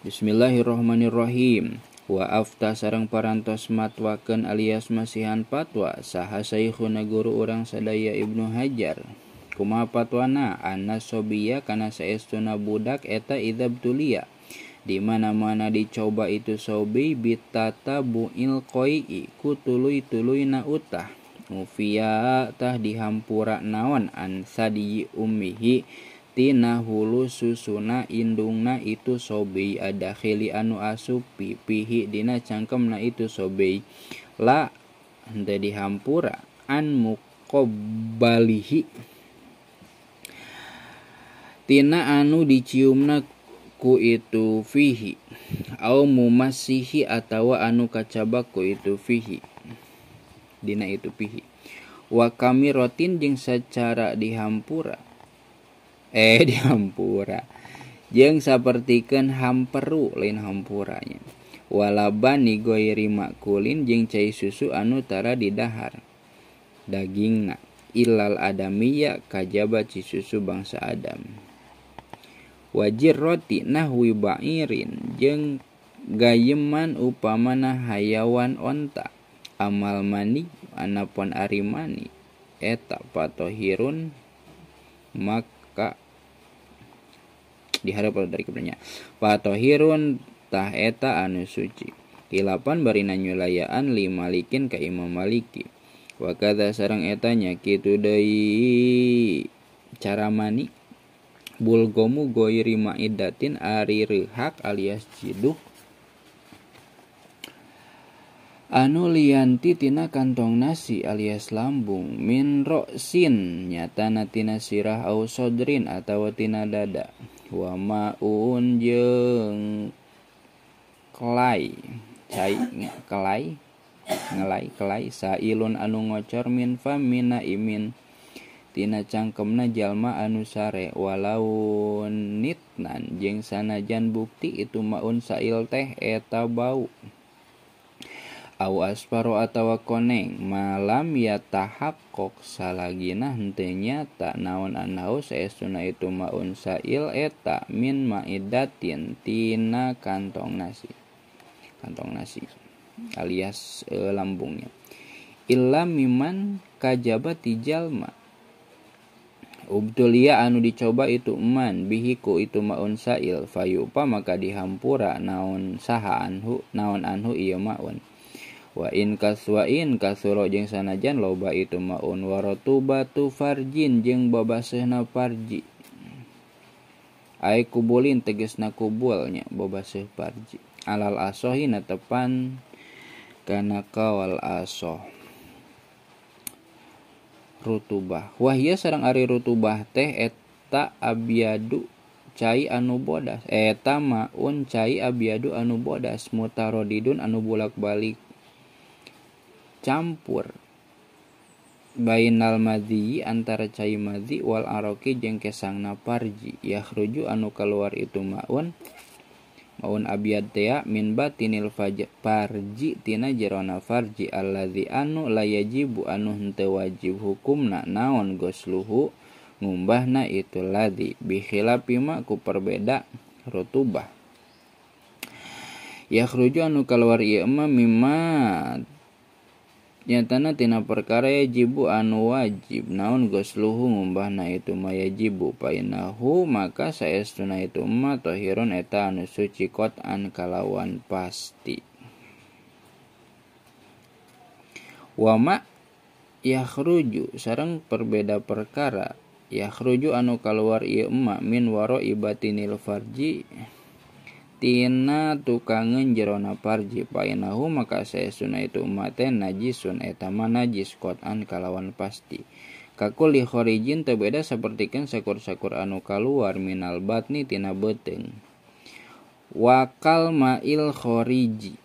Bismillahirrahmanirrahim wa afta sarang parantos matwaken alias masihan patwa saha saikhuna guru orang sadaya Ibnu Hajar Kuma patwana anna sobiya kana saestuna budak eta idab tulia di mana-mana dicoba itu sobi bitata buil koi ku tului tuluy na utah Mufia tah dihampura naon ansa di umihi tina hulu susuna indungna itu sobei ada khili anu asup pihi dina cangkemna itu sobei la jadi hampura an mukobalihi tina anu diciumna ku itu fihi au mumasihi atau anu kacaba ku itu fihi dina itu fihi wa kami rotin jeng secara dihampura eh di Hampura seperti kan hamperu lain hampuranya walaban nigoiri makulin jeng cai susu anu tara di dahar nak ilal adamiya kajaba susu bangsa adam wajir roti nahwi ba'irin jeng gayeman upamana hayawan onta amal mani anapan arimani eta patohirun mak maka diharap dari kebernya patohirun tah eta anu suci kilapan barina nyulayaan limalikin ka imam maliki wakada sarang etanya kitu deui cara mani bulgomu goiri ma'idatin ari rehak alias ciduk anu lianti tina kantong nasi alias lambung min roksin nyata tina sirah au sodrin atau tina dada wa maun jeung kelai cai kelai ngelai kelai sailun anu ngocor min famina imin tina cangkemna jalma anu sare walau nitnan sana sanajan bukti itu maun sail teh eta bau au paro atawa koneng malam ya tahap kok salagina hentinya tak naon anau seestuna itu maun sail eta min maidatin tina kantong nasi kantong nasi alias e, lambungnya illa miman kajaba tijalma Ubtulia anu dicoba itu eman bihiku itu maun sail fayupa maka dihampura naon saha anhu naon anhu iya maun wa in kaswa in kasuro jeung sanajan loba itu maun warotu batu farjin jeung babasehna farji ai kubulin tegesna kubulnya babaseh farji alal asohi tepan kana kawal asoh rutubah wahia sarang ari rutubah teh eta abiadu cai anu bodas eta maun cai abiadu anu bodas mutarodidun anu bulak balik campur bainal madhi antara cai madhi wal aroki jeung kesangna parji yahruju anu keluar itu maun maun abiyad tea min batinil parji tina jerona farji alladzi anu layajibu anu henteu wajib hukumna naon gosluhu ngumbahna itu ladi bikhilafi ma ku perbeda rutubah yahruju anu keluar ieu ma mimma nyatana tina perkara yajibu anu wajib naon gosluhu ngumbahna itu mayajibu painahu maka saestuna itu ma tohiron eta anu suci an kalawan pasti wama yahruju sarang perbeda perkara yahruju anu keluar iya emak min waro ibatinil farji tina tukangen jerona parji painahu maka saya suna itu umaten najisun etama najis kotan kalawan pasti kakuli khorijin tebeda kan sakur-sakur anu kaluar minal batni tina beteng wakal mail khoriji